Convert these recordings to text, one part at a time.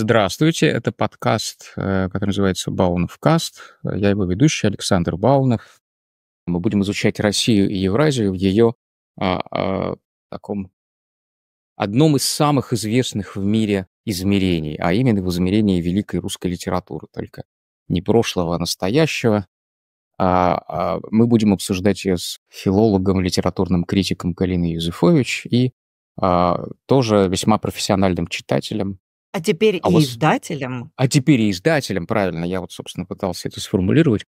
Здравствуйте, это подкаст, э, который называется «Баунов каст». Я его ведущий Александр Баунов. Мы будем изучать Россию и Евразию в ее а, а, таком одном из самых известных в мире измерений, а именно в измерении великой русской литературы, только не прошлого, а настоящего. А, а, мы будем обсуждать ее с филологом, литературным критиком Калиной Юзефович и а, тоже весьма профессиональным читателем а теперь а и вот, издателем. А теперь и издателем, правильно. Я вот, собственно, пытался это сформулировать.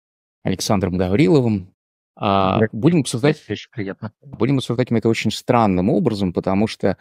Александром Гавриловым. А, будем обсуждать... Очень приятно. Будем обсуждать это очень странным образом, потому что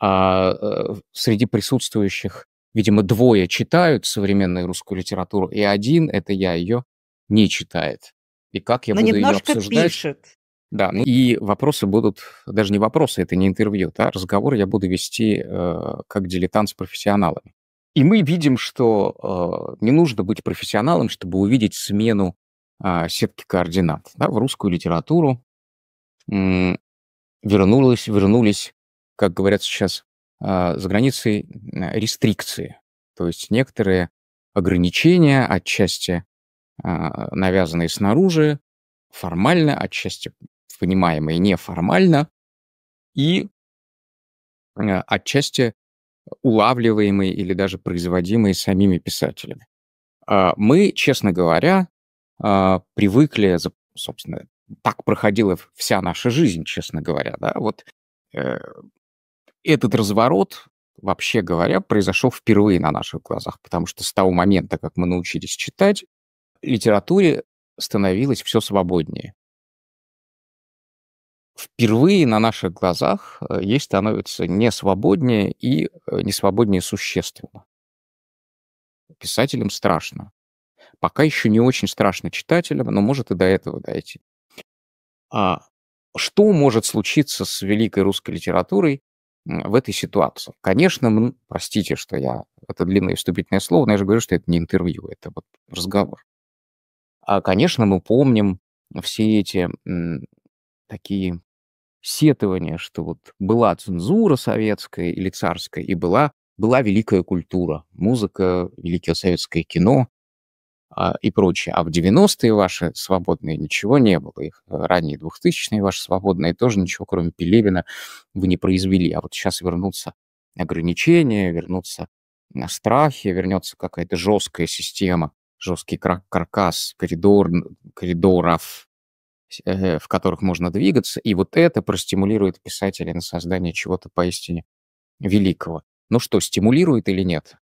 а, э, среди присутствующих, видимо, двое читают современную русскую литературу, и один, это я, ее не читает. И как я Но буду ее обсуждать? Пишет. Да, ну и вопросы будут, даже не вопросы, это не интервью, да, разговор я буду вести э, как дилетант с профессионалами. И мы видим, что э, не нужно быть профессионалом, чтобы увидеть смену э, сетки координат. Да, в русскую литературу э, вернулись, вернулись, как говорят сейчас, э, за границей э, рестрикции. То есть некоторые ограничения, отчасти э, навязанные снаружи, формально, отчасти понимаемой неформально и э, отчасти улавливаемые или даже производимые самими писателями. А, мы, честно говоря, а, привыкли, собственно, так проходила вся наша жизнь, честно говоря, да, вот э, этот разворот, вообще говоря, произошел впервые на наших глазах, потому что с того момента, как мы научились читать, литературе становилось все свободнее впервые на наших глазах э, ей становится не свободнее и э, не свободнее существенно. Писателям страшно. Пока еще не очень страшно читателям, но может и до этого дойти. А что может случиться с великой русской литературой в этой ситуации? Конечно, мы, простите, что я это длинное вступительное слово, но я же говорю, что это не интервью, это вот разговор. А, конечно, мы помним все эти такие сетования, что вот была цензура советская или царская, и была, была великая культура, музыка, великое советское кино а, и прочее. А в 90-е ваши свободные ничего не было. и э, ранние 2000-е ваши свободные тоже ничего, кроме Пелевина, вы не произвели. А вот сейчас вернутся ограничения, вернутся страхи, вернется какая-то жесткая система, жесткий каркас коридор, коридоров, Э, в которых можно двигаться, и вот это простимулирует писателя на создание чего-то поистине великого. Ну что, стимулирует или нет?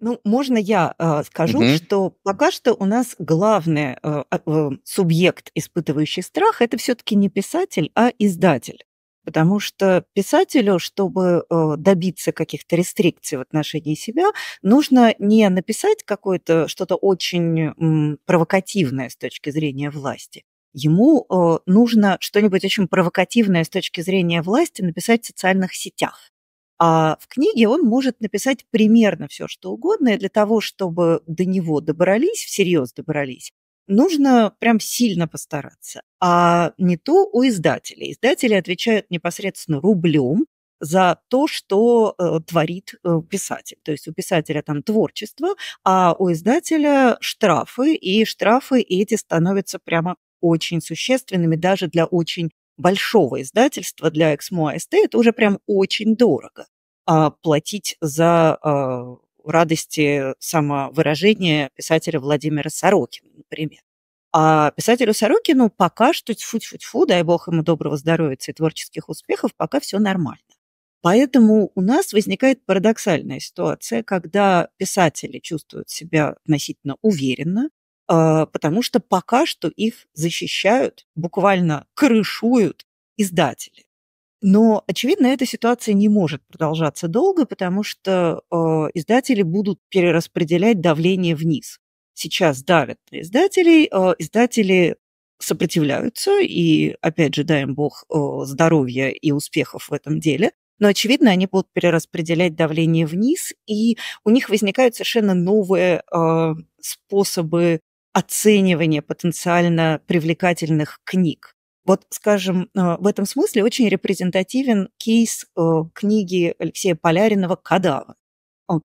Ну, можно я э, скажу, угу. что пока что у нас главный э, а, э, субъект, испытывающий страх, это все-таки не писатель, а издатель. Потому что писателю, чтобы э, добиться каких-то рестрикций в отношении себя, нужно не написать какое-то что-то очень провокативное с точки зрения власти, Ему э, нужно что-нибудь очень провокативное с точки зрения власти написать в социальных сетях. А в книге он может написать примерно все, что угодно, и для того, чтобы до него добрались, всерьез добрались, нужно прям сильно постараться. А не то у издателей. Издатели отвечают непосредственно рублем за то, что э, творит э, писатель. То есть у писателя там творчество, а у издателя штрафы, и штрафы эти становятся прямо очень существенными даже для очень большого издательства, для Эксмо АСТ, это уже прям очень дорого. А платить за а, радости самовыражения писателя Владимира Сорокина, например. А писателю Сорокину пока что тьфу-тьфу-тьфу, дай бог ему доброго здоровья и творческих успехов, пока все нормально. Поэтому у нас возникает парадоксальная ситуация, когда писатели чувствуют себя относительно уверенно, а, потому что пока что их защищают, буквально крышуют издатели. Но, очевидно, эта ситуация не может продолжаться долго, потому что э, издатели будут перераспределять давление вниз. Сейчас давят на издателей, э, издатели сопротивляются, и, опять же, дай им бог э, здоровья и успехов в этом деле. Но, очевидно, они будут перераспределять давление вниз, и у них возникают совершенно новые э, способы оценивания потенциально привлекательных книг. Вот, скажем, э, в этом смысле очень репрезентативен кейс э, книги Алексея Поляринова «Кадавр». Э,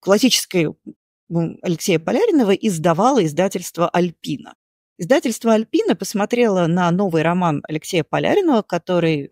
Классическая Алексея Поляринова издавало издательство «Альпина». Издательство «Альпина» посмотрело на новый роман Алексея Поляринова, который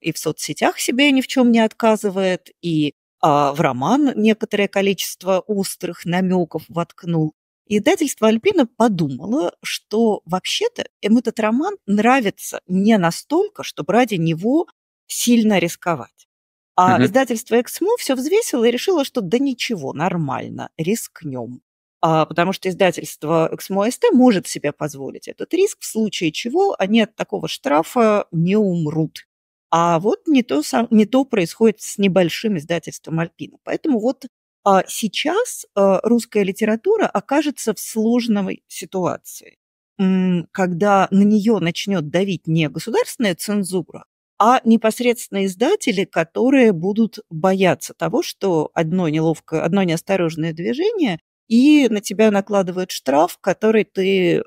и в соцсетях себе ни в чем не отказывает, и а, в роман некоторое количество острых намеков воткнул. И издательство Альпина подумало, что вообще-то им этот роман нравится не настолько, чтобы ради него сильно рисковать. А угу. издательство «Эксмо» все взвесило и решило, что да ничего, нормально, рискнем. А, потому что издательство «Эксмо СТ» может себе позволить этот риск, в случае чего они от такого штрафа не умрут. А вот не то, не то происходит с небольшим издательством «Альпина». Поэтому вот а сейчас а, русская литература окажется в сложной ситуации, когда на нее начнет давить не государственная цензура, а непосредственно издатели, которые будут бояться того, что одно неловкое, одно неосторожное движение и на тебя накладывают штраф, который ты э,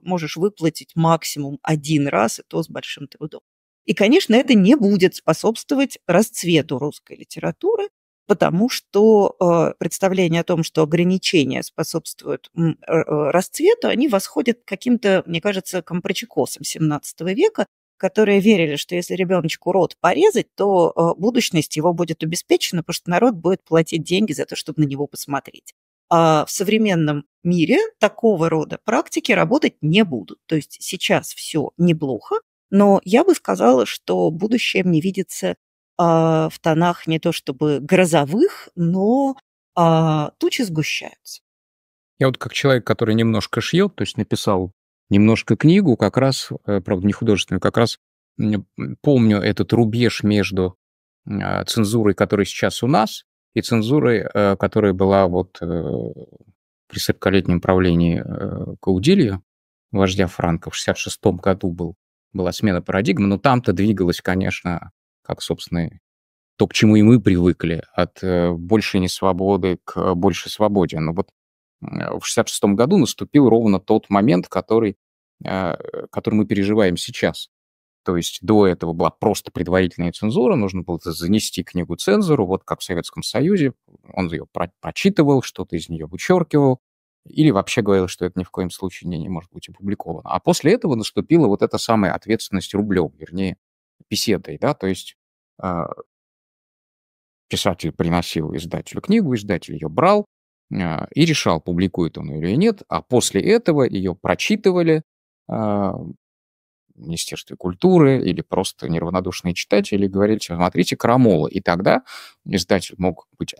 можешь выплатить максимум один раз, и то с большим трудом. И, конечно, это не будет способствовать расцвету русской литературы, потому что э, представление о том, что ограничения способствуют э, расцвету, они восходят к каким-то, мне кажется, компрочекосам 17 века, которые верили, что если ребеночку рот порезать, то э, будущность его будет обеспечена, потому что народ будет платить деньги за то, чтобы на него посмотреть. А в современном мире такого рода практики работать не будут. То есть сейчас все неплохо, но я бы сказала, что будущее мне видится а, в тонах не то чтобы грозовых, но а, тучи сгущаются. Я вот как человек, который немножко шьет, то есть написал немножко книгу, как раз, э, правда, не художественную, как раз помню этот рубеж между а, цензурой, которая сейчас у нас, и цензурой, э, которая была вот э, при 40-летнем правлении Каудилья, вождя Франка, в 66-м году был, была смена парадигмы, но там-то двигалась, конечно, как, собственно, то, к чему и мы привыкли, от э, большей несвободы к э, большей свободе. Но вот в 66 году наступил ровно тот момент, который, э, который мы переживаем сейчас. То есть до этого была просто предварительная цензура, нужно было занести книгу цензору, вот как в Советском Союзе, он ее про прочитывал, что-то из нее вычеркивал, или вообще говорил, что это ни в коем случае не, не может быть опубликовано. А после этого наступила вот эта самая ответственность рублем, вернее, беседой, да, то есть э, писатель приносил издателю книгу, издатель ее брал э, и решал, публикует он ее или нет, а после этого ее прочитывали э, Министерстве культуры или просто неравнодушные читатели говорили, смотрите, крамола. И тогда издатель мог быть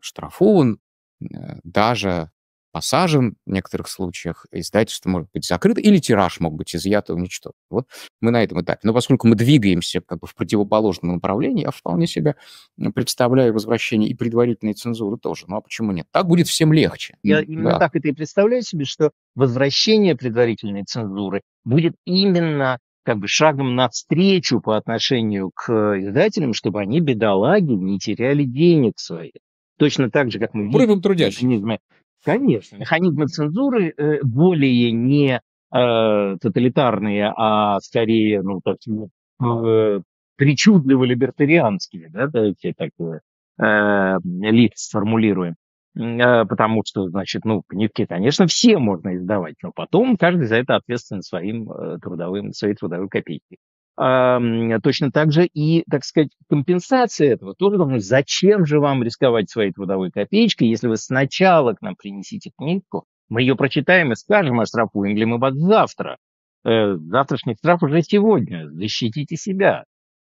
штрафован э, даже посажен в некоторых случаях, издательство может быть закрыто, или тираж мог быть изъят и уничтожен. Вот мы на этом этапе. Но поскольку мы двигаемся как бы в противоположном направлении, я вполне себе представляю возвращение и предварительной цензуры тоже. Ну а почему нет? Так будет всем легче. Я да. именно так это и представляю себе, что возвращение предварительной цензуры будет именно как бы шагом навстречу по отношению к э, издателям, чтобы они, бедолаги, не теряли денег своих. Точно так же, как мы... Буревым трудящим. Конечно, механизмы цензуры э, более не э, тоталитарные, а скорее, ну, э, такие причудливо-либертарианские, да, давайте так э, лист сформулируем. Э, потому что, значит, ну, книжки, конечно, все можно издавать, но потом каждый за это ответственен своим э, трудовым, своей трудовой копейкой. Точно так же и, так сказать, компенсация этого тоже должна Зачем же вам рисковать своей трудовой копеечкой, если вы сначала к нам принесите книжку, мы ее прочитаем и скажем, оштрафуем а ли мы вас завтра. Э, Завтрашний штраф уже сегодня. Защитите себя.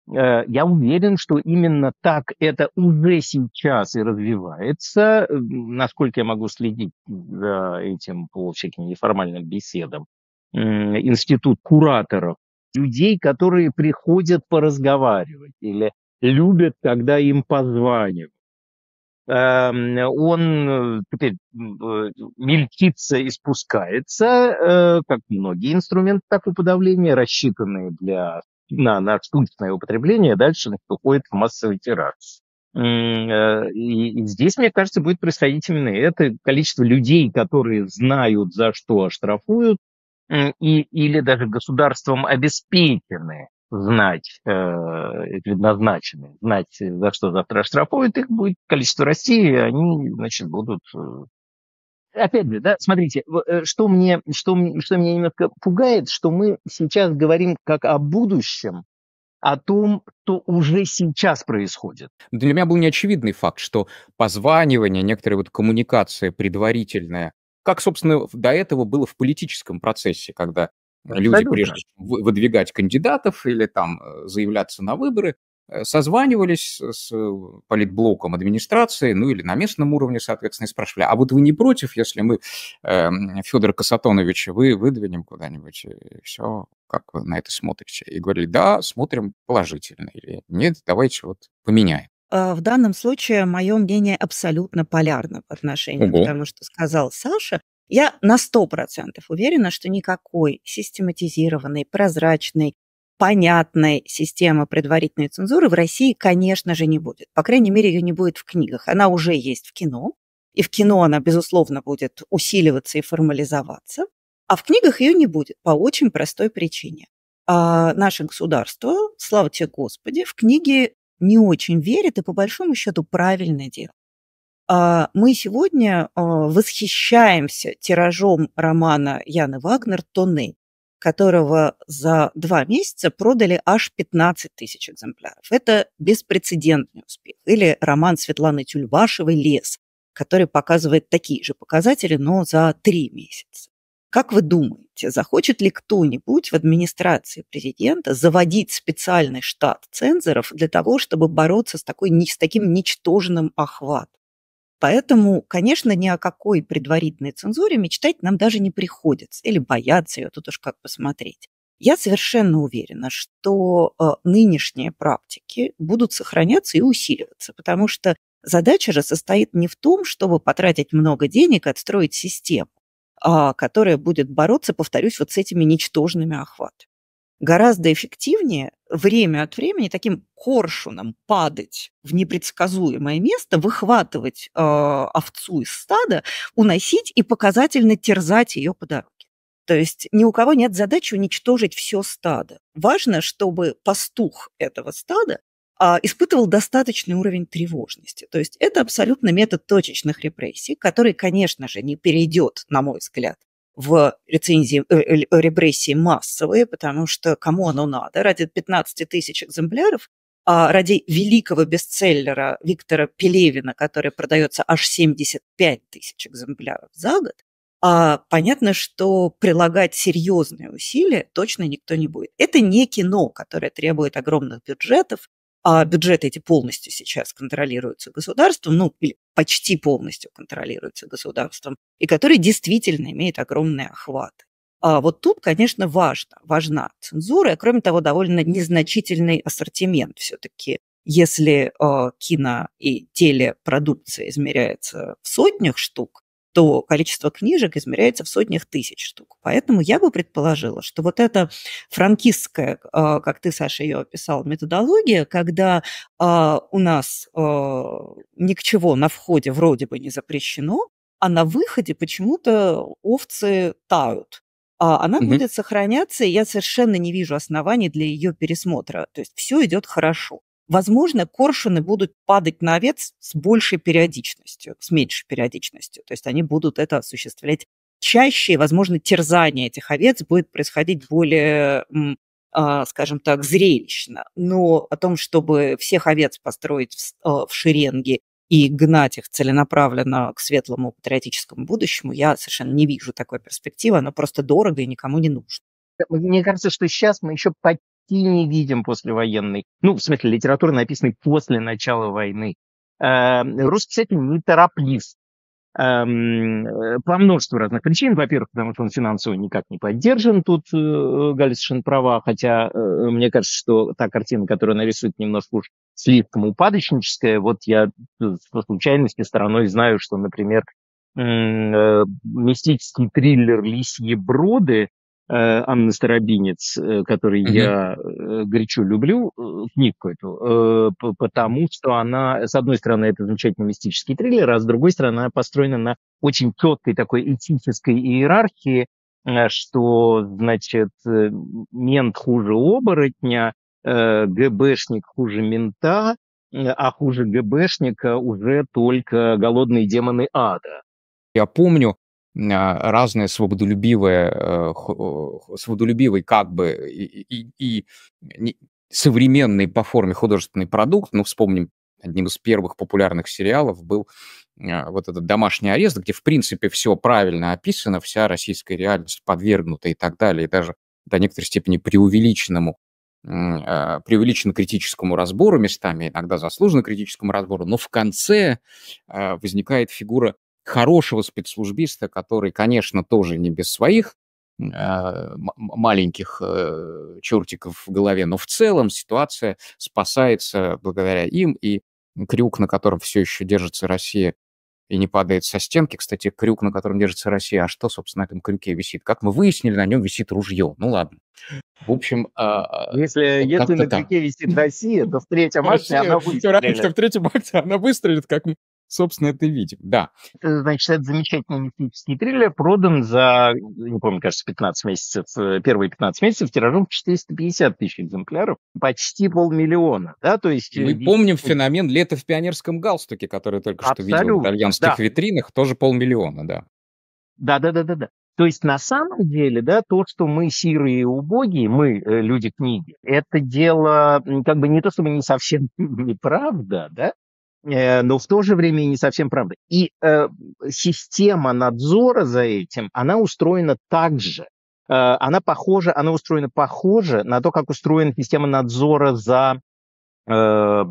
Э, я уверен, что именно так это уже сейчас и развивается. Насколько я могу следить за этим по всяким неформальным беседам, институт кураторов людей, которые приходят поразговаривать или любят, когда им позванивают. Эм, он э, теперь э, мельтится и спускается, э, как многие инструменты такого подавления, рассчитанные для, на, на штучное употребление, дальше уходит в массовый тираж. И здесь, мне кажется, будет происходить именно это. Количество людей, которые знают, за что оштрафуют, и, или даже государством обеспечены знать, э, предназначены, знать, э, за что завтра штрафуют, их будет количество России, они, значит, будут... Э, опять же, да, смотрите, э, что мне, что, что меня немножко пугает, что мы сейчас говорим как о будущем, о том, что уже сейчас происходит. Для меня был неочевидный факт, что позванивание, некоторые вот коммуникации предварительная как, собственно, до этого было в политическом процессе, когда э, Абсолютно. люди, прежде чем выдвигать кандидатов или там э, заявляться на выборы, э, созванивались с политблоком администрации, ну или на местном уровне, соответственно, и спрашивали, а вот вы не против, если мы э, Федора Касатоновича вы выдвинем куда-нибудь, и все, как вы на это смотрите? И говорили, да, смотрим положительно, или нет, давайте вот поменяем. А, в данном случае мое мнение абсолютно полярно в отношении, Ого. к тому, что сказал Саша. Я на 100% уверена, что никакой систематизированной, прозрачной, понятной системы предварительной цензуры в России, конечно же, не будет. По крайней мере, ее не будет в книгах. Она уже есть в кино, и в кино она, безусловно, будет усиливаться и формализоваться, а в книгах ее не будет по очень простой причине. А наше государство, слава тебе Господи, в книге не очень верит, и по большому счету правильно делает. Мы сегодня а, восхищаемся тиражом романа Яны Вагнер «Тоннель», которого за два месяца продали аж 15 тысяч экземпляров. Это беспрецедентный успех. Или роман Светланы Тюльбашевой «Лес», который показывает такие же показатели, но за три месяца. Как вы думаете, захочет ли кто-нибудь в администрации президента заводить специальный штат цензоров для того, чтобы бороться с, такой, с таким ничтожным охватом? Поэтому, конечно, ни о какой предварительной цензуре мечтать нам даже не приходится. Или бояться ее, тут уж как посмотреть. Я совершенно уверена, что э, нынешние практики будут сохраняться и усиливаться, потому что задача же состоит не в том, чтобы потратить много денег и отстроить систему, а, которая будет бороться, повторюсь, вот с этими ничтожными охватами. Гораздо эффективнее время от времени таким коршуном падать в непредсказуемое место, выхватывать а, овцу из стада, уносить и показательно терзать ее по дороге. То есть ни у кого нет задачи уничтожить все стадо. Важно, чтобы пастух этого стада а, испытывал достаточный уровень тревожности. То есть это абсолютно метод точечных репрессий, который, конечно же, не перейдет, на мой взгляд, в рецензии, э, э, репрессии массовые, потому что кому оно надо? Ради 15 тысяч экземпляров, а ради великого бестселлера Виктора Пелевина, который продается аж 75 тысяч экземпляров за год, а понятно, что прилагать серьезные усилия точно никто не будет. Это не кино, которое требует огромных бюджетов, а бюджеты эти полностью сейчас контролируются государством, ну, или почти полностью контролируются государством, и который действительно имеет огромный охват. А вот тут, конечно, важно, важна цензура, и, кроме того, довольно незначительный ассортимент все-таки. Если э, кино и телепродукция измеряется в сотнях штук, то количество книжек измеряется в сотнях тысяч штук. Поэтому я бы предположила, что вот эта франкистская, а, как ты, Саша, ее описал, методология, когда а, у нас а, ни к чего на входе вроде бы не запрещено, а на выходе почему-то овцы тают она угу. будет сохраняться, и я совершенно не вижу оснований для ее пересмотра. То есть все идет хорошо возможно, коршуны будут падать на овец с большей периодичностью, с меньшей периодичностью. То есть они будут это осуществлять чаще, и, возможно, терзание этих овец будет происходить более а, скажем так, зрелищно. Но о том, чтобы всех овец построить в, э, в шеренге и гнать их целенаправленно к светлому патриотическому будущему, я совершенно не вижу такой перспективы. Она просто дорого и никому не нужно. Мне кажется, что сейчас мы еще почти не видим после военной. Ну, в смысле, литературы, написанной после начала войны. Э, русский писатель нетороплив эм, э, по множеству разных причин. Во-первых, потому что он финансово никак не поддержан. Тут э, Галя совершенно права, хотя мне кажется, что та картина, которую она рисует, немножко уж слишком упадочническая. Вот я по случайности стороной знаю, что, например, мистический триллер «Лисьи броды» Э, Анны Старобинец, э, который mm я э, горячо люблю, книгу эту, потому что она, с одной стороны, это замечательный мистический триллер, а с другой стороны, она построена на очень четкой такой этической иерархии, что, значит, мент хуже оборотня, ГБшник хуже мента, а хуже ГБшника уже только голодные демоны ада. Я помню, а, разные свободолюбивые, э, э, свободолюбивый как бы и, и, и современный по форме художественный продукт. Ну, вспомним, одним из первых популярных сериалов был а, вот этот «Домашний арест», где, в принципе, все правильно описано, вся российская реальность подвергнута и так далее, и даже до некоторой степени преувеличенному а, преувеличенно критическому разбору местами, иногда заслуженно критическому разбору, но в конце возникает фигура хорошего спецслужбиста, который, конечно, тоже не без своих а, маленьких э, чертиков в голове, но в целом ситуация спасается благодаря им, и крюк, на котором все еще держится Россия и не падает со стенки, кстати, крюк, на котором держится Россия, а что, собственно, на этом крюке висит? Как мы выяснили, на нем висит ружье. Ну ладно. В общем, а, а, если, если на крюке висит Россия, то в третьем акте она выстрелит. Что в третьем акте она выстрелит, как мы собственно, это и видим, да. Значит, этот замечательный мистический триллер продан за, не помню, кажется, 15 месяцев, э, первые 15 месяцев тиражом 450 тысяч экземпляров, почти полмиллиона, да, то есть... Э, мы помним феномен «Лето в пионерском галстуке», который только что видел в итальянских да. витринах, тоже полмиллиона, да. Да-да-да-да-да. То есть на самом деле, да, то, что мы сирые и убогие, мы э, люди книги, это дело как бы не то, чтобы не совсем неправда, да, Э, но в то же время не совсем правда. И э, система надзора за этим, она устроена так же. Э, она похожа, она устроена похоже на то, как устроена система надзора за э, э,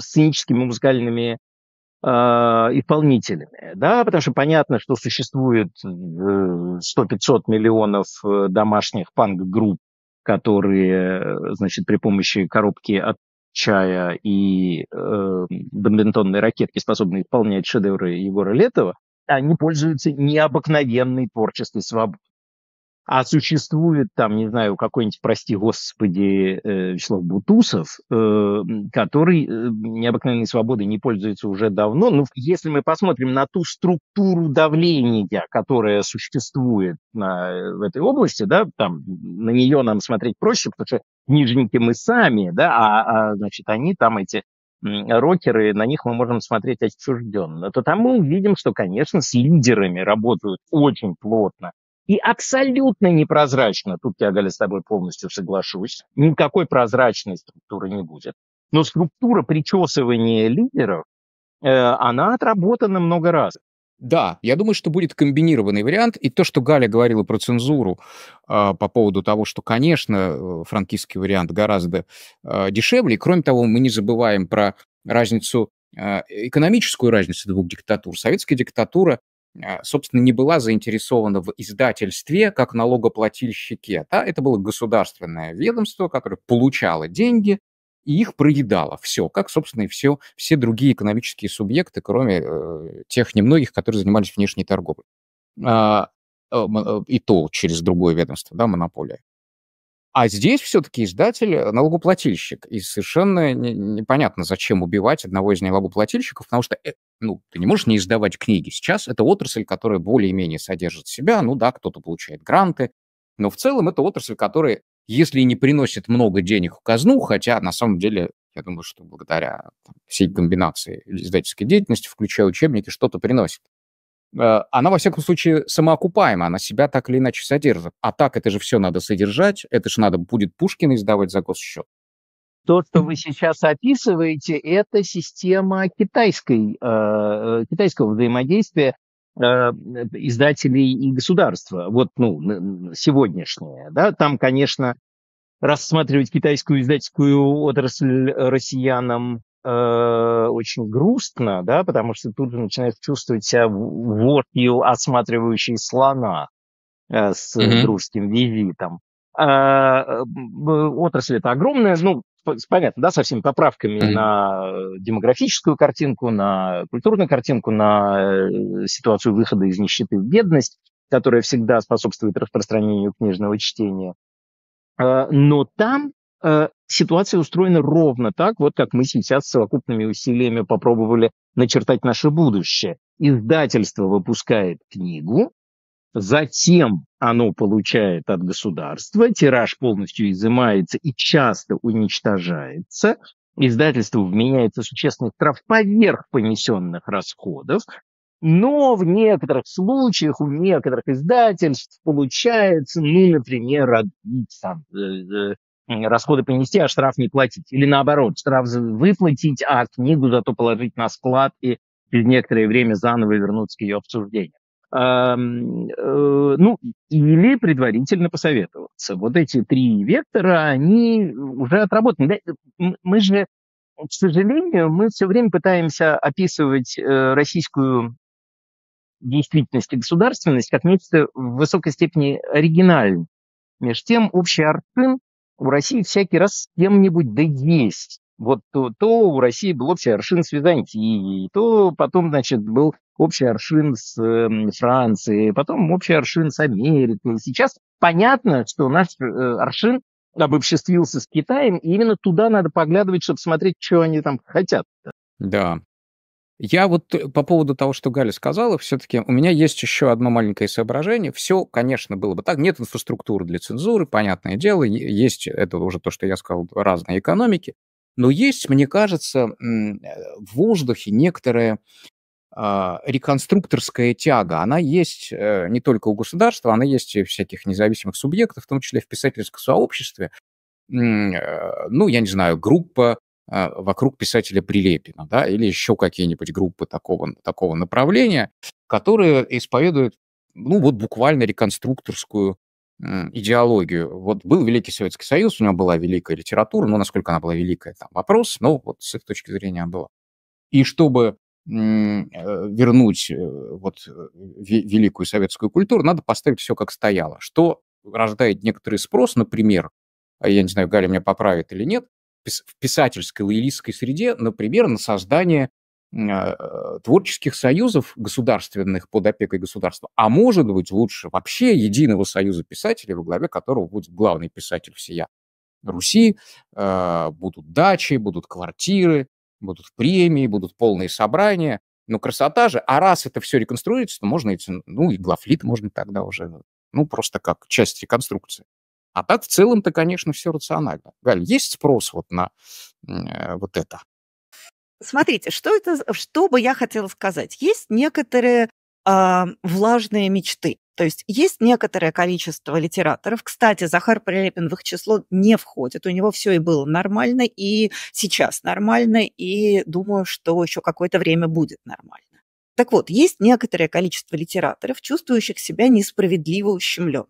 сценическими музыкальными э, исполнителями, да, потому что понятно, что существует 100-500 э, миллионов домашних панк-групп, которые, значит, при помощи коробки от чая и э, бомбинтонной ракетки, способные исполнять шедевры Егора Летова, они пользуются необыкновенной творческой свободой. А существует там, не знаю, какой-нибудь, прости господи, э, Вячеслав Бутусов, э, который э, необыкновенной свободой не пользуется уже давно. Но ну, если мы посмотрим на ту структуру давления, которая существует на, э, в этой области, да, там, на нее нам смотреть проще, потому что нижники мы сами, да, а, а значит, они там эти рокеры, на них мы можем смотреть отчужденно, то там мы увидим, что, конечно, с лидерами работают очень плотно. И абсолютно непрозрачно, тут я, Галя, с тобой полностью соглашусь, никакой прозрачной структуры не будет. Но структура причесывания лидеров, э, она отработана много раз. Да, я думаю, что будет комбинированный вариант. И то, что Галя говорила про цензуру э, по поводу того, что, конечно, э, франкистский вариант гораздо э, дешевле. И, кроме того, мы не забываем про разницу, э, экономическую разницу двух диктатур. Советская диктатура, э, собственно, не была заинтересована в издательстве как налогоплательщике. Да? Это было государственное ведомство, которое получало деньги и их проедало все, как, собственно, и все, все другие экономические субъекты, кроме э, тех немногих, которые занимались внешней торговлей. А, э, э, и то через другое ведомство, да, монополия. А здесь все-таки издатель э, налогоплательщик. И совершенно непонятно, зачем убивать одного из налогоплательщиков, потому что ну, ты не можешь не издавать книги. Сейчас это отрасль, которая более-менее содержит себя. Ну да, кто-то получает гранты. Но в целом это отрасль, которая если не приносит много денег в казну, хотя на самом деле я думаю, что благодаря всей комбинации издательской деятельности, включая учебники, что-то приносит. Э, она, во всяком случае, самоокупаема, она себя так или иначе содержит. А так это же все надо содержать, это же надо будет Пушкина издавать за госсчет. То, что вы сейчас описываете, это система китайской, э, э китайского взаимодействия а, издателей и государства, вот, ну, сегодняшнее, да, там, конечно, рассматривать китайскую издательскую отрасль э, россиянам э, очень грустно, да, потому что тут же начинаешь чувствовать себя воркью, осматривающей слона э, с mm-hmm. дружеским визитом. А, э, отрасль это огромная, ну, понятно, да, со всеми поправками mm-hmm. на демографическую картинку, на культурную картинку, на э, ситуацию выхода из нищеты в бедность, которая всегда способствует распространению книжного чтения. Э, но там э, ситуация устроена ровно так, вот как мы сейчас с совокупными усилиями попробовали начертать наше будущее. Издательство выпускает книгу, затем оно получает от государства, тираж полностью изымается и часто уничтожается, Издательство вменяется существенных штраф поверх понесенных расходов, но в некоторых случаях у некоторых издательств получается, ну, например, отбить там, э, э, расходы понести, а штраф не платить. Или наоборот, штраф выплатить, а книгу зато положить на склад и через некоторое время заново вернуться к ее обсуждению. Э, ну, или предварительно посоветоваться. Вот эти три вектора, они уже отработаны. Мы же, к сожалению, мы все время пытаемся описывать э, российскую действительность и государственность как нечто в высокой степени оригинальное. Между тем, общий аршин у России всякий раз с кем-нибудь да есть. Вот то, то у России был общий аршин с Византией, то потом, значит, был общий аршин с э, Францией, потом общий аршин с Америкой. Сейчас понятно, что наш э, аршин обобществился с Китаем, и именно туда надо поглядывать, чтобы смотреть, что они там хотят. Да. Я вот э, по поводу того, что Галя сказала, все-таки у меня есть еще одно маленькое соображение. Все, конечно, было бы так. Нет инфраструктуры для цензуры, понятное дело. Есть, это уже то, что я сказал, разные экономики. Но есть, мне кажется, э, в воздухе некоторая а, реконструкторская тяга, она есть э, не только у государства, она есть и у всяких независимых субъектов, в том числе в писательском сообществе. Э, ну, я не знаю, группа а, вокруг писателя Прилепина, да, или еще какие-нибудь группы такого, такого направления, которые исповедуют, ну, вот буквально реконструкторскую идеологию. Вот был Великий Советский Союз, у него была великая литература, ну, насколько она была великая, там вопрос, но вот с их точки зрения она была. И чтобы э, вернуть э, вот э, великую советскую культуру, надо поставить все как стояло, что рождает некоторый спрос, например, а я не знаю, Галя меня поправит или нет, в писательской лоялистской среде, например, на создание а, э, творческих союзов государственных под опекой государства, а может быть лучше вообще единого союза писателей, во главе которого будет главный писатель всея Руси, а, будут дачи, будут квартиры, будут премии, будут полные собрания. Но красота же, а раз это все реконструируется, то можно идти, ну и глафлит можно тогда уже, ну просто как часть реконструкции. А так в целом-то, конечно, все рационально. Галь, есть спрос вот на э, вот это? Смотрите, что это, что бы я хотела сказать. Есть некоторые э, влажные мечты. То есть есть некоторое количество литераторов. Кстати, Захар Прилепин в их число не входит. У него все и было нормально, и сейчас нормально, и думаю, что еще какое-то время будет нормально. Так вот, есть некоторое количество литераторов, чувствующих себя несправедливо ущемленным.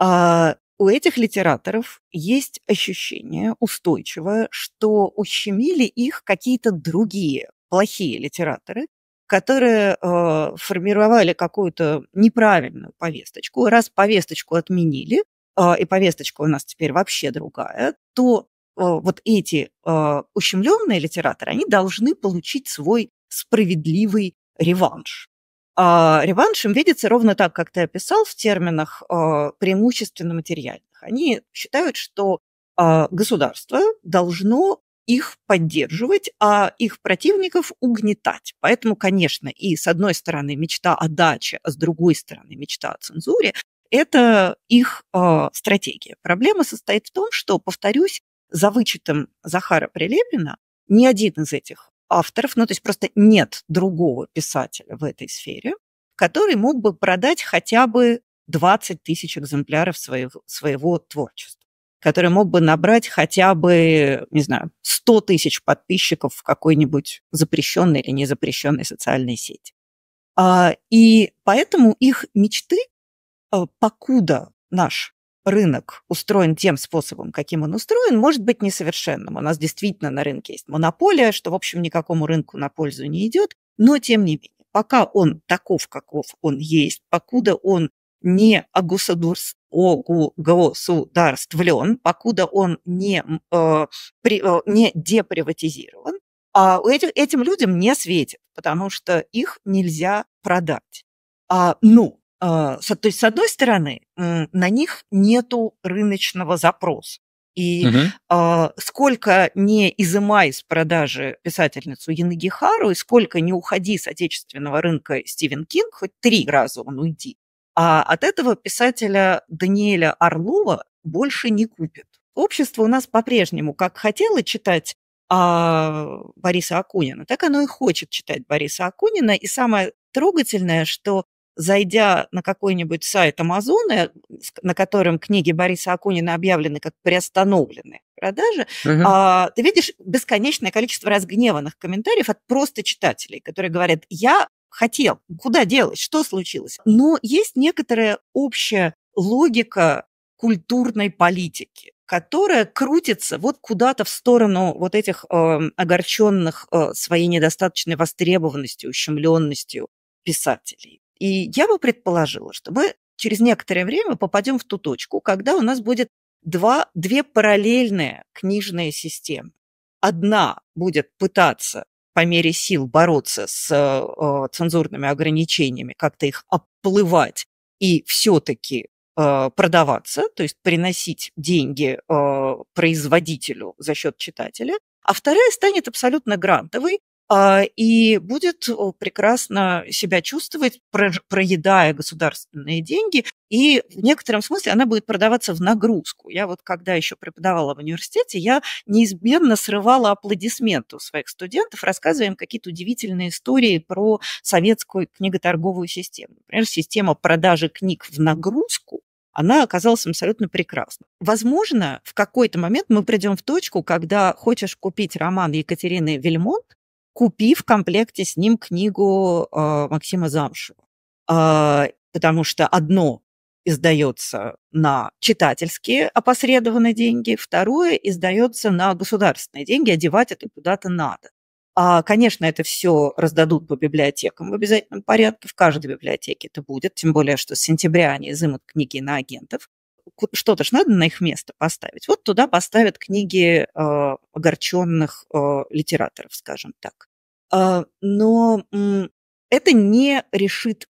А, у этих литераторов есть ощущение устойчивое, что ущемили их какие-то другие плохие литераторы, которые э, формировали какую-то неправильную повесточку. Раз повесточку отменили, э, и повесточка у нас теперь вообще другая, то э, вот эти э, ущемленные литераторы, они должны получить свой справедливый реванш. А реванш им видится ровно так, как ты описал, в терминах а, преимущественно материальных. Они считают, что а, государство должно их поддерживать, а их противников угнетать. Поэтому, конечно, и с одной стороны мечта о даче, а с другой стороны мечта о цензуре – это их э, стратегия. Проблема состоит в том, что, повторюсь, за вычетом Захара Прилепина ни один из этих авторов, ну то есть просто нет другого писателя в этой сфере, который мог бы продать хотя бы 20 тысяч экземпляров своего, своего творчества, который мог бы набрать хотя бы, не знаю, 100 тысяч подписчиков в какой-нибудь запрещенной или незапрещенной социальной сети. А, и поэтому их мечты, а, покуда наш рынок устроен тем способом, каким он устроен, может быть несовершенным. У нас действительно на рынке есть монополия, что, в общем, никакому рынку на пользу не идет, но тем не менее, пока он таков, каков он есть, покуда он не огосударствлен, покуда он не, э, э, не деприватизирован, а этим, этим людям не светит, потому что их нельзя продать. А, ну, а, то есть, с одной стороны, на них нету рыночного запроса. И угу. э, сколько не изымай с продажи писательницу Яныги Хару, и сколько не уходи с отечественного рынка Стивен Кинг, хоть три раза он уйди, а от этого писателя Даниэля Орлова больше не купит. Общество у нас по-прежнему как хотело читать а, Бориса Акунина, так оно и хочет читать Бориса Акунина. И самое трогательное, что зайдя на какой-нибудь сайт Амазона, э, на котором книги Бориса Акунина объявлены как приостановлены продажи, угу. а, ты видишь бесконечное количество разгневанных комментариев от просто читателей, которые говорят, я хотел, куда делось, что случилось. Но есть некоторая общая логика культурной политики, которая крутится вот куда-то в сторону вот этих э, огорченных э, своей недостаточной востребованностью, ущемленностью писателей. И я бы предположила, что мы через некоторое время попадем в ту точку, когда у нас будет два, две параллельные книжные системы. Одна будет пытаться по мере сил бороться с э, цензурными ограничениями, как-то их оплывать и все-таки э, продаваться, то есть приносить деньги э, производителю за счет читателя, а вторая станет абсолютно грантовой а, и будет прекрасно себя чувствовать, проедая государственные деньги. И в некотором смысле она будет продаваться в нагрузку. Я вот когда еще преподавала в университете, я неизменно срывала аплодисменты у своих студентов, рассказывая им какие-то удивительные истории про советскую книготорговую систему. Например, система продажи книг в нагрузку она оказалась абсолютно прекрасна. Возможно, в какой-то момент мы придем в точку, когда хочешь купить роман Екатерины Вельмонт, купи в комплекте с ним книгу э, Максима Замшева, э, потому что одно издается на читательские опосредованные деньги, второе издается на государственные деньги, одевать это куда-то надо. А, конечно, это все раздадут по библиотекам в обязательном порядке, в каждой библиотеке это будет, тем более, что с сентября они изымут книги на агентов что-то же надо на их место поставить. Вот туда поставят книги э, а, огорченных э, а, литераторов, скажем так. Э, но э, это не решит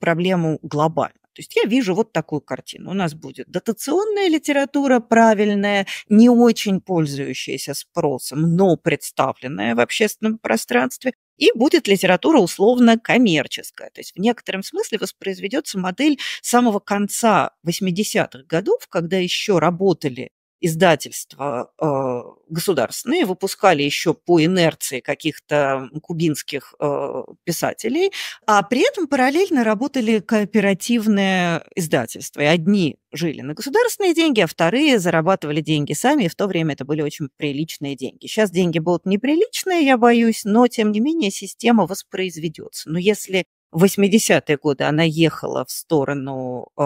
проблему глобально. То есть я вижу вот такую картину. У нас будет дотационная литература, правильная, не очень пользующаяся спросом, но представленная в общественном пространстве и будет литература условно коммерческая. То есть в некотором смысле воспроизведется модель самого конца 80-х годов, когда еще работали издательства э, государственные, выпускали еще по инерции каких-то кубинских э, писателей, а при этом параллельно работали кооперативные издательства. И одни жили на государственные деньги, а вторые зарабатывали деньги сами, и в то время это были очень приличные деньги. Сейчас деньги будут неприличные, я боюсь, но, тем не менее, система воспроизведется. Но если в 80-е годы она ехала в сторону э,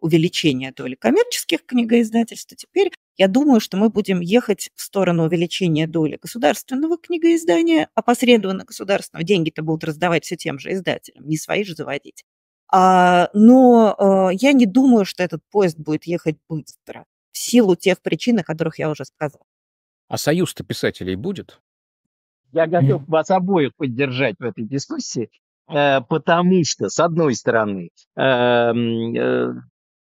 увеличения доли коммерческих книгоиздательств. А теперь я думаю, что мы будем ехать в сторону увеличения доли государственного книгоиздания, опосредованно государственного. Деньги-то будут раздавать все тем же издателям, не свои же заводить. А, но э, я не думаю, что этот поезд будет ехать быстро в силу тех причин, о которых я уже сказал. А союз-то писателей будет? Я готов вас обоих поддержать в этой дискуссии. Э, потому что, с одной стороны, эм, э,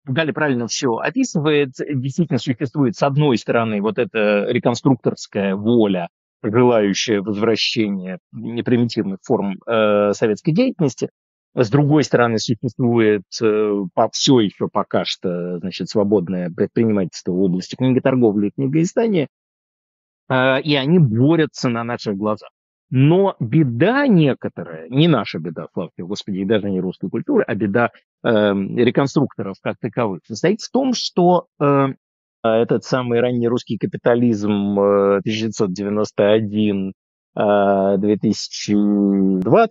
Галя правильно все описывает, действительно существует, с одной стороны, вот эта реконструкторская воля, желающая возвращения непримитивных форм э, советской деятельности, с другой стороны, существует по, все еще пока что значит, свободное предпринимательство в области книготорговли и книгоиздания, э, и они борются на наших глазах. Но беда некоторая, не наша беда, слава тебе, Господи, и даже не русской культуры, а беда э, реконструкторов как таковых, состоит в том, что э, этот самый ранний русский капитализм э, 1991-2020, э,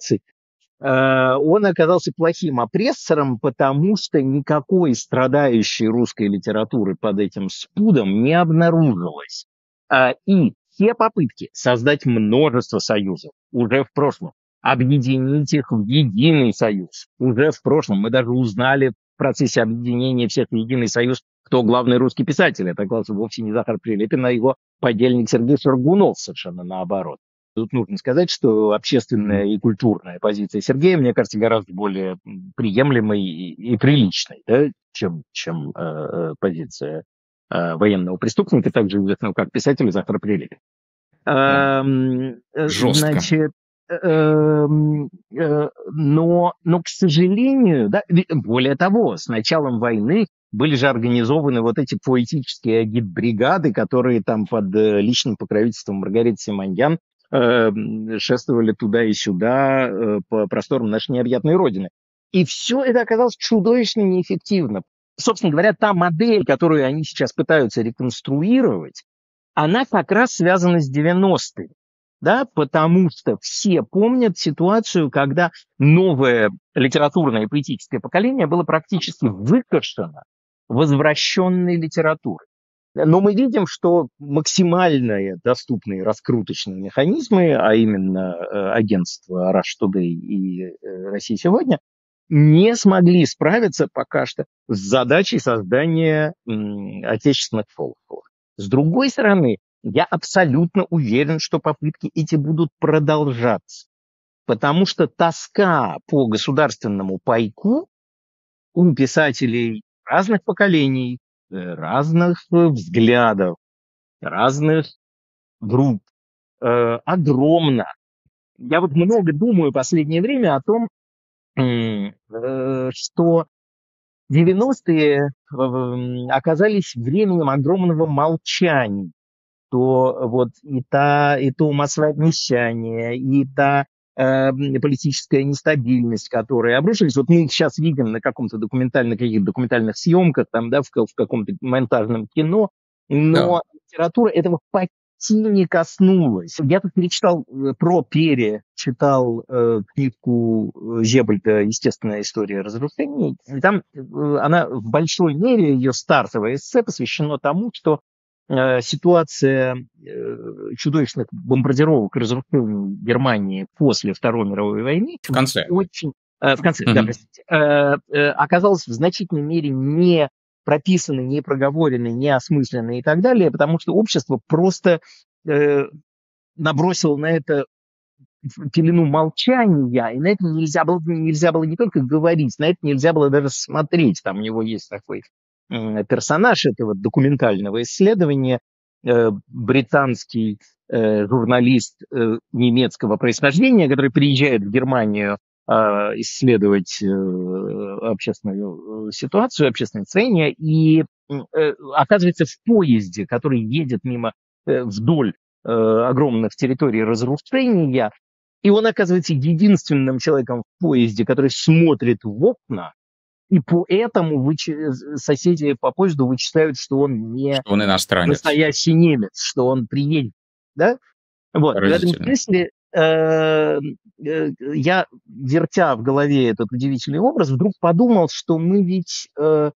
э, он оказался плохим опрессором, потому что никакой страдающей русской литературы под этим спудом не обнаружилось. А, и все попытки создать множество союзов уже в прошлом, объединить их в единый союз уже в прошлом. Мы даже узнали в процессе объединения всех в единый союз, кто главный русский писатель. Это оказался вовсе не Захар Прилепин, а его подельник Сергей Сургунов, совершенно наоборот. Тут нужно сказать, что общественная и культурная позиция Сергея, мне кажется, гораздо более приемлемой и, и приличной, да, чем, чем э, э позиция Э, военного преступника, также известного как писатель Захар Прилепин. Да. Эм, э, Жестко. Значит, эм, э, но, но, к сожалению, да, более того, с началом войны были же организованы вот эти поэтические агитбригады, которые там под личным покровительством Маргариты Симоньян э, шествовали туда и сюда э, по просторам нашей необъятной родины. И все это оказалось чудовищно неэффективно, собственно говоря, та модель, которую они сейчас пытаются реконструировать, она как раз связана с 90-ми. Да, потому что все помнят ситуацию, когда новое литературное и поэтическое поколение было практически выкашено возвращенной литературой. Но мы видим, что максимальные доступные раскруточные механизмы, а именно э, агентство Rush Today и э, Россия сегодня, не смогли справиться пока что с задачей создания отечественных фолклор. С другой стороны, я абсолютно уверен, что попытки эти будут продолжаться, потому что тоска по государственному пайку у писателей разных поколений, э, разных взглядов, разных групп э, огромна. Я вот много думаю в последнее время о том, Э, что 90-е оказались временем огромного молчания, то вот и, та, и то маслоотмещание, и та э, политическая нестабильность, которые обрушились. Вот мы их сейчас видим на каком-то документальных, каких-то документальных съемках, там, да, в, в каком-то монтажном кино, но да. литература этого почти не коснулось. Я тут перечитал э, про Пере, читал э, книгу Жебальда э, «Естественная история разрушений». И там э, она в большой мере, ее стартовое эссе посвящено тому, что э, ситуация э, чудовищных бомбардировок и разрушений Германии после Второй мировой войны в конце. очень э, в конце, mm-hmm. да, простите, оказалось в значительной мере не прописаны, не проговорены, не осмыслены и так далее, потому что общество просто э, набросило на это пелену молчания, и на это нельзя было, нельзя было не только говорить, на это нельзя было даже смотреть. Там у него есть такой э, персонаж этого документального исследования, э, британский э, журналист э, немецкого происхождения, который приезжает в Германию э, исследовать э, общественную э, ситуацию, общественное цение, и э, оказывается в поезде, который едет мимо э, вдоль огромных территорий разрушения, и он оказывается единственным человеком в поезде, который смотрит в окна, и поэтому выч... соседи по поезду вычитают, что он не что он иностранец. настоящий немец, что он приедет. Да? Вот. В этом смысле Э, э, я, вертя в голове этот удивительный образ, вдруг подумал, что мы ведь э,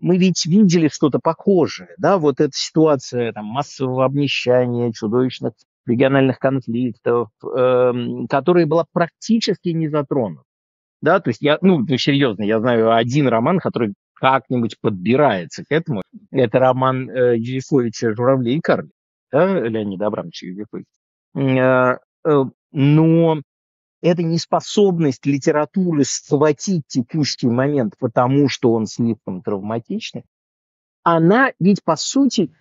мы ведь видели что-то похожее, да, вот эта ситуация там, массового обнищания, чудовищных региональных конфликтов, э, которая была практически не затронута. Да, то есть я, ну, ну, серьезно, я знаю один роман, который как-нибудь подбирается к этому. Это роман э, Юрьевича «Журавли и Карли», да, Леонида Абрамовича Юрьевича. А, э, но это неспособность литературы схватить текущий момент, потому что он слишком травматичный, она ведь, по сути,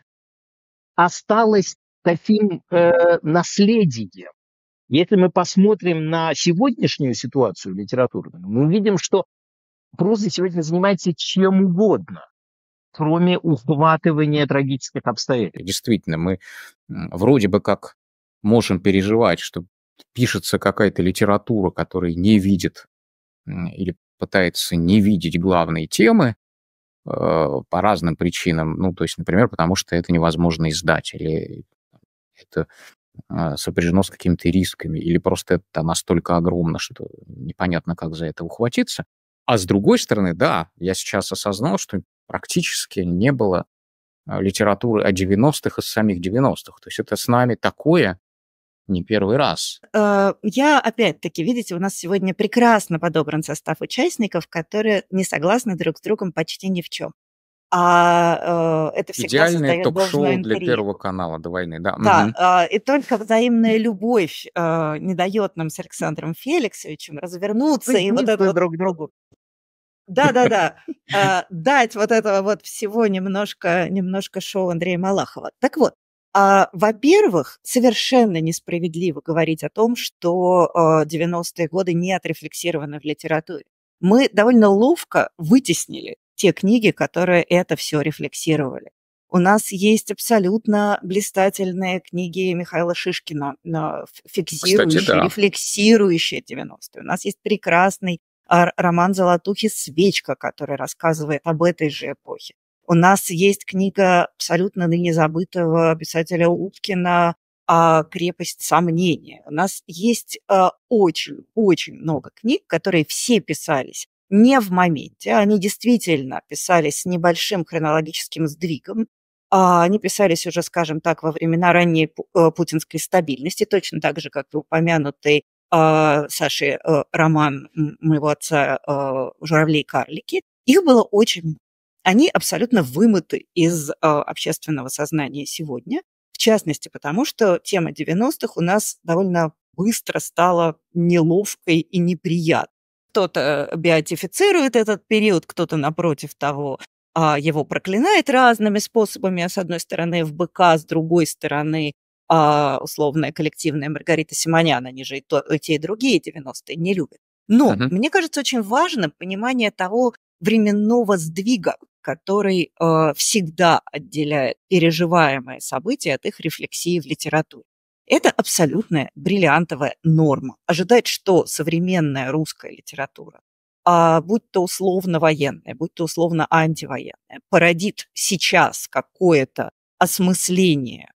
осталась таким э, наследием. Если мы посмотрим на сегодняшнюю ситуацию литературную, мы увидим, что проза сегодня занимается чем угодно, кроме ухватывания трагических обстоятельств. Действительно, мы вроде бы как можем переживать, что пишется какая-то литература, которая не видит или пытается не видеть главные темы э, по разным причинам. Ну, то есть, например, потому что это невозможно издать, или это э, сопряжено с какими-то рисками, или просто это настолько огромно, что непонятно, как за это ухватиться. А с другой стороны, да, я сейчас осознал, что практически не было а, литературы о 90-х и самих 90-х. То есть это с нами такое, не первый раз. Э, я, опять-таки, видите, у нас сегодня прекрасно подобран состав участников, которые не согласны друг с другом почти ни в чем. А э, это всегда Идеальное ток-шоу для Первого канала до войны, да. Да, угу. и только взаимная любовь э, не дает нам с Александром Феликсовичем развернуться и, и вот это друг вот... другу. Да-да-да, дать вот этого вот всего немножко, немножко шоу Андрея Малахова. Так вот, а, во-первых, совершенно несправедливо говорить о том, что а, 90-е годы не отрефлексированы в литературе. Мы довольно ловко вытеснили те книги, которые это все рефлексировали. У нас есть абсолютно блистательные книги Михаила Шишкина, фиксирующие, Кстати, да. рефлексирующие 90-е. У нас есть прекрасный роман «Золотухи свечка», который рассказывает об этой же эпохе. У нас есть книга абсолютно ныне забытого писателя Уткина «А «Крепость сомнения». У нас есть очень-очень э, много книг, которые все писались не в моменте. Они действительно писались с небольшим хронологическим сдвигом. А они писались уже, скажем так, во времена ранней э, путинской стабильности, точно так же, как и упомянутый э, Саши роман моего отца «Журавли и карлики». Их было очень они абсолютно вымыты из а, общественного сознания сегодня. В частности, потому что тема 90-х у нас довольно быстро стала неловкой и неприятной. Кто-то биотифицирует этот период, кто-то напротив того а, его проклинает разными способами, а, с одной стороны в БК, с другой стороны условная коллективная Маргарита Симоняна, они же и, то, и те, и другие 90-е не любят. Но uh-huh. мне кажется очень важным понимание того временного сдвига, который э, всегда отделяет переживаемые события от их рефлексии в литературе. Это абсолютная бриллиантовая норма. Ожидать, что современная русская литература, а будь то условно военная, будь то условно антивоенная, породит сейчас какое-то осмысление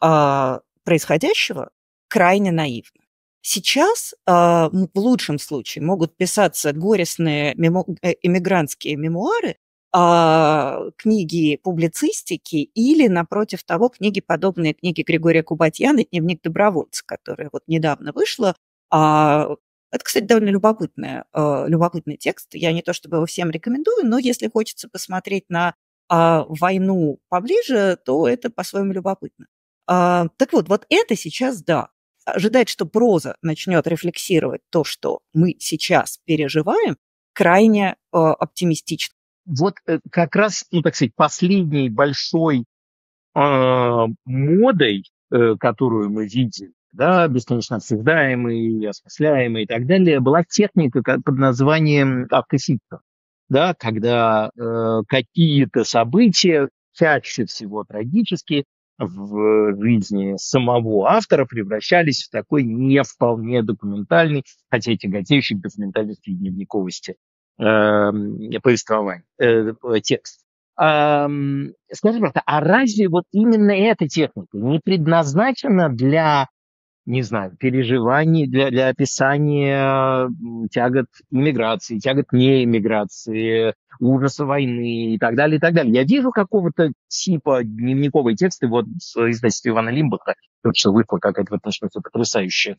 а, происходящего, крайне наивно. Сейчас а, в лучшем случае могут писаться горестные мему... Э, эмигрантские мемуары, а, книги публицистики или, напротив того, книги, подобные книги Григория Кубатьяна «Дневник добровольца», которая вот недавно вышла. А, это, кстати, довольно любопытный, а, любопытный текст. Я не то чтобы его всем рекомендую, но если хочется посмотреть на войну поближе, то это по-своему любопытно. Так вот, вот это сейчас да. Ожидать, что проза начнет рефлексировать то, что мы сейчас переживаем, крайне оптимистично вот э, как раз, ну, так сказать, последней большой э, модой, э, которую мы видели, да, бесконечно обсуждаемой, осмысляемой и так далее, была техника под названием автоситка. Да, когда э, какие-то события, чаще всего трагические, в жизни самого автора превращались в такой не вполне документальный, хотя и тяготеющий к документальности и дневниковости Эм, повествование, э, э, текст. Скажи, просто, а разве вот именно эта техника не предназначена для, не знаю, переживаний, для, для описания тягот иммиграции, тягот неиммиграции, ужаса войны и так далее, и так далее. Я вижу какого-то типа дневниковые тексты вот с издательства Ивана Лимбаха, тот что вышла как это в этом смысле потрясающая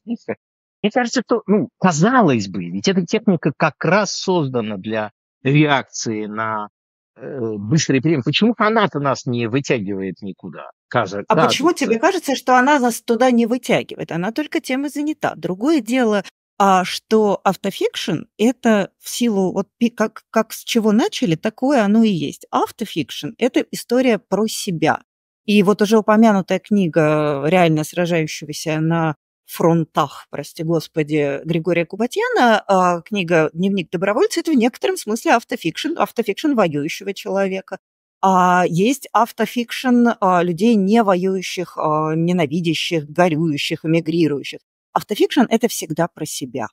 мне кажется, что, ну, казалось бы, ведь эта техника как раз создана для реакции на э, быстрый прием. Почему она-то нас не вытягивает никуда? Кажется, а почему тебе кажется, что она нас туда не вытягивает? Она только тем и занята. Другое дело, а что автофикшн – это в силу, вот как, как с чего начали, такое оно и есть. Автофикшн – это история про себя. И вот уже упомянутая книга э, реально сражающегося на фронтах, прости господи, Григория Кубатьяна, а, книга «Дневник добровольца» – это в некотором смысле автофикшн, автофикшн воюющего человека. А есть автофикшн а, людей не воюющих, а, ненавидящих, горюющих, эмигрирующих. Автофикшн – это всегда про себя.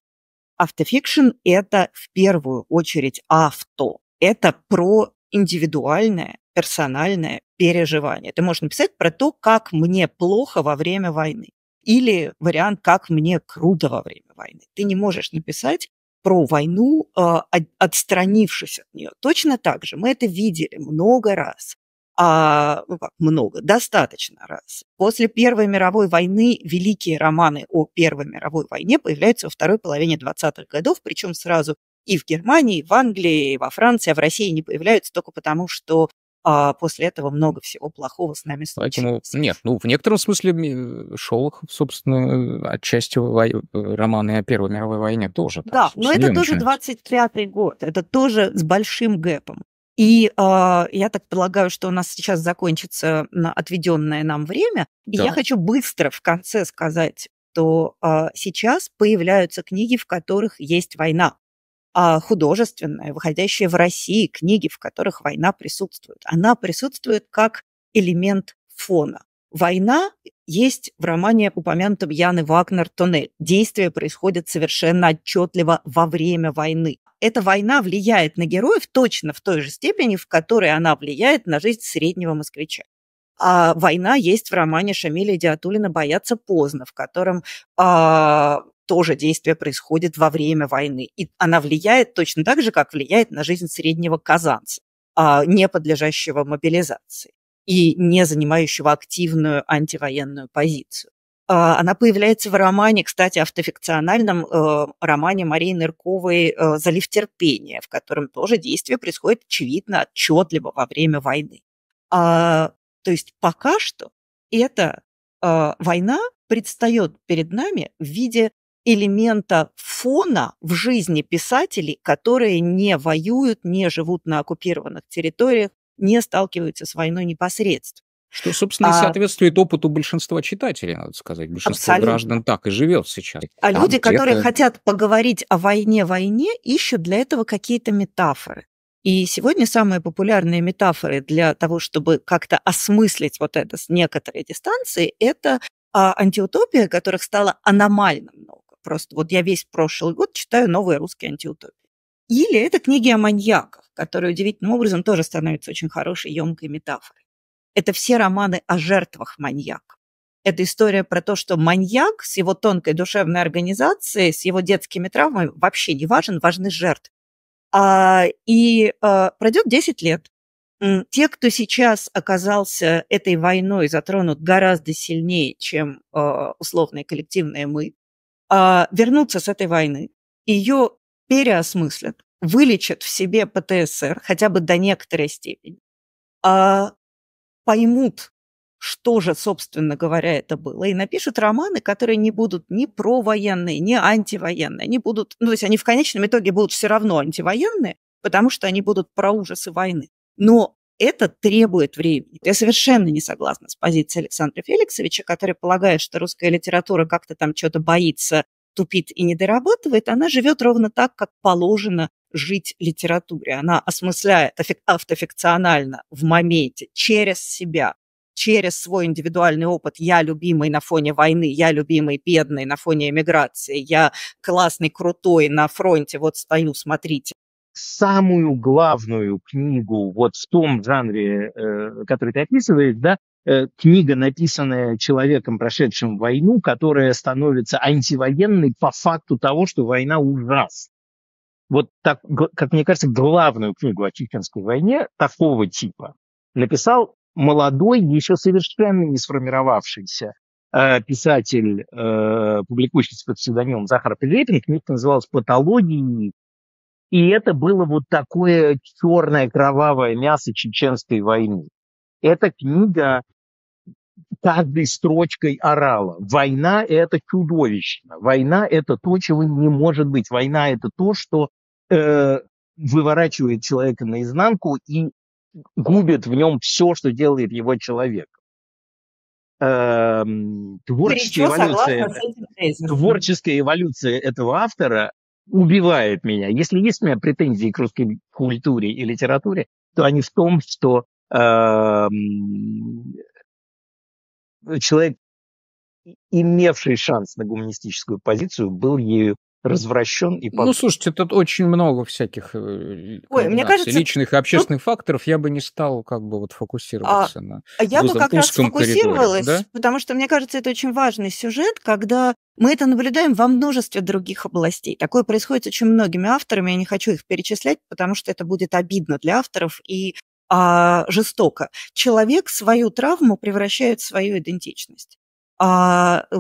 Автофикшн – это в первую очередь авто. Это про индивидуальное, персональное переживание. Ты можешь написать про то, как мне плохо во время войны. Или вариант, как мне круто во время войны. Ты не можешь написать про войну, а, отстранившись от нее. Точно так же мы это видели много раз. А, ну как, много, достаточно раз. После Первой мировой войны великие романы о Первой мировой войне появляются во второй половине 20-х годов, причем сразу и в Германии, и в Англии, и во Франции, а в России не появляются только потому, что а после этого много всего плохого с нами случилось. нет, ну, в некотором смысле Шолохов, собственно, э, отчасти э, романы о Первой мировой войне тоже. Да, там, но это тоже 25-й год, это тоже с большим гэпом. И э, я так полагаю, что у нас сейчас закончится отведенное нам время. И я хочу быстро в конце сказать, что э, сейчас появляются книги, в которых есть война. А, художественная, выходящая в России книги, в которых война присутствует. Она присутствует как элемент фона. Война есть в романе упомянутом Яны Вагнер «Тоннель». Действие происходит совершенно отчетливо во время войны. Эта война влияет на героев точно в той же степени, в которой она влияет на жизнь среднего москвича. А война есть в романе Шамиля Диатулина «Бояться поздно», в котором а, тоже действие происходит во время войны. И она влияет точно так же, как влияет на жизнь среднего казанца, а, не подлежащего мобилизации и не занимающего активную антивоенную позицию. А, она появляется в романе, кстати, автофикциональном э, романе Марии Нырковой э, «Залив терпения», в котором тоже действие происходит, очевидно, отчетливо во время войны. А, то есть пока что эта э, война предстает перед нами в виде элемента фона в жизни писателей, которые не воюют, не живут на оккупированных территориях, не сталкиваются с войной непосредственно. Что, собственно, и а соответствует опыту большинства читателей, надо сказать. Большинство абсолютно. граждан так и живет сейчас. А Там люди, которые хотят поговорить о войне-войне, ищут для этого какие-то метафоры. И сегодня самые популярные метафоры для того, чтобы как-то осмыслить вот это с некоторой дистанции, это а, антиутопия, которых стало аномальным много. Просто вот я весь прошлый год читаю новые русские антиутопии. Или это книги о маньяках, которые удивительным образом тоже становятся очень хорошей, емкой метафорой. Это все романы о жертвах маньяка. Это история про то, что маньяк с его тонкой душевной организацией, с его детскими травмами вообще не важен, важны жертвы. А, и а, пройдет 10 лет. Те, кто сейчас оказался этой войной затронут гораздо сильнее, чем а, условные коллективные мы, а, вернутся с этой войны, ее переосмыслят, вылечат в себе ПТСР хотя бы до некоторой степени, а, поймут, что же, собственно говоря, это было, и напишут романы, которые не будут ни провоенные, ни антивоенные. Они будут, ну, то есть они в конечном итоге будут все равно антивоенные, потому что они будут про ужасы войны. Но это требует времени. Я совершенно не согласна с позицией Александра Феликсовича, который полагает, что русская литература как-то там что-то боится, тупит и не дорабатывает. Она живет ровно так, как положено жить литературе. Она осмысляет автофикционально в моменте, через себя, через свой индивидуальный опыт. Я любимый на фоне войны, я любимый бедный на фоне эмиграции, я классный, крутой на фронте, вот стою, смотрите, самую главную книгу вот в том жанре, э, который ты описываешь, да, э, книга, написанная человеком, прошедшим войну, которая становится антивоенной по факту того, что война ужас. Вот так, как мне кажется, главную книгу о чеченской войне такого типа написал молодой, еще совершенно не сформировавшийся э, писатель, э, публикующийся под псевдонимом Захар Прилепин. Книга называлась «Патологии и это было вот такое черное кровавое мясо чеченской войны. Эта книга каждой строчкой орала. Война – это чудовищно. Война – это то, чего не может быть. Война – это то, что э, выворачивает человека наизнанку и губит в нем все, что делает его человек. Э, творческая, эволюция, творческая эволюция этого автора убивает меня. Если есть у меня претензии к русской культуре и литературе, то они в том, что э, человек, имевший шанс на гуманистическую позицию, был ею развращен и... Под... Ну, слушайте, тут очень много всяких э, Ой, мне кажется, личных и ну, общественных ну, факторов. Я бы не стал как бы вот фокусироваться а, на а я бы как раз фокусировалась, да? потому что, мне кажется, это очень важный сюжет, когда мы это наблюдаем во множестве других областей. Такое происходит с очень многими авторами, я не хочу их перечислять, потому что это будет обидно для авторов и а, жестоко. Человек свою травму превращает в свою идентичность. А э,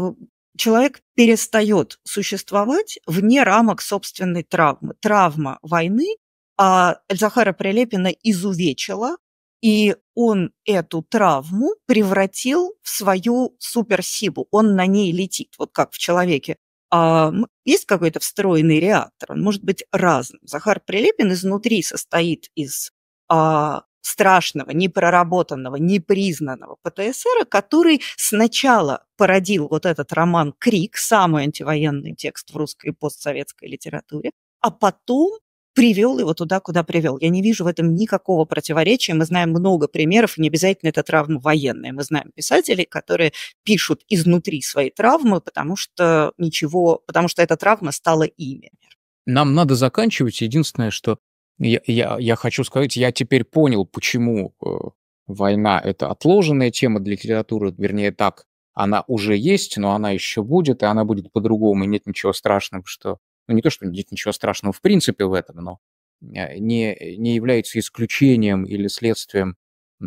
человек перестает существовать вне рамок собственной травмы. Травма войны а Эльзахара Прилепина изувечила, и он эту травму превратил в свою суперсилу. Он на ней летит, вот как в человеке. А есть какой-то встроенный реактор, он может быть разным. Захар Прилепин изнутри состоит из а, страшного, непроработанного, непризнанного ПТСР, который сначала породил вот этот роман «Крик», самый антивоенный текст в русской постсоветской литературе, а потом привел его туда, куда привел. Я не вижу в этом никакого противоречия. Мы знаем много примеров, и не обязательно это травмы военные. Мы знаем писателей, которые пишут изнутри свои травмы, потому что ничего, потому что эта травма стала ими. Нам надо заканчивать. Единственное, что я, я, я хочу сказать, я теперь понял, почему э, война это отложенная тема для литературы, вернее так, она уже есть, но она еще будет, и она будет по-другому, и нет ничего страшного, что... Ну, не то, что нет ничего страшного в принципе в этом, но э, не, э, не является исключением или следствием, э,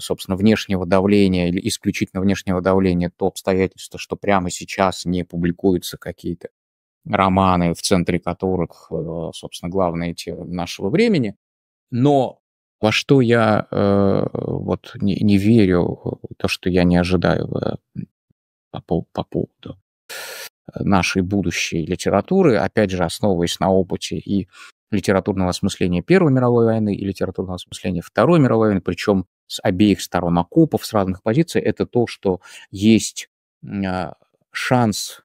собственно, внешнего давления или исключительно внешнего давления то обстоятельство, что прямо сейчас не публикуются какие-то романы, в центре которых, э, собственно, главные темы нашего времени. Но во что я э, вот не, не верю, то, что я не ожидаю э, по, по поводу нашей будущей литературы, опять же, основываясь на опыте и литературного осмысления Первой мировой войны и литературного осмысления Второй мировой войны, причем с обеих сторон окопов, с разных позиций, это то, что есть э, шанс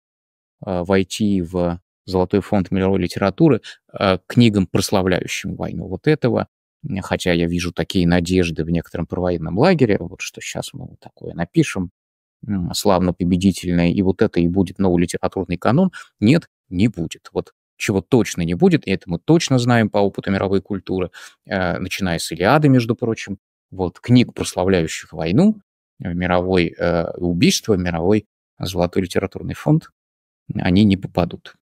а, войти в Золотой фонд мировой литературы а, книгам, прославляющим войну. Вот этого хотя я вижу такие надежды в некотором провоенном лагере, вот что сейчас мы вот такое напишем, славно-победительное, и вот это и будет новый литературный канон, нет, не будет. Вот чего точно не будет, и это мы точно знаем по опыту мировой культуры, а, начиная с Илиады, между прочим, вот книг, прославляющих войну, мировой э, убийство, мировой золотой литературный фонд они не попадут.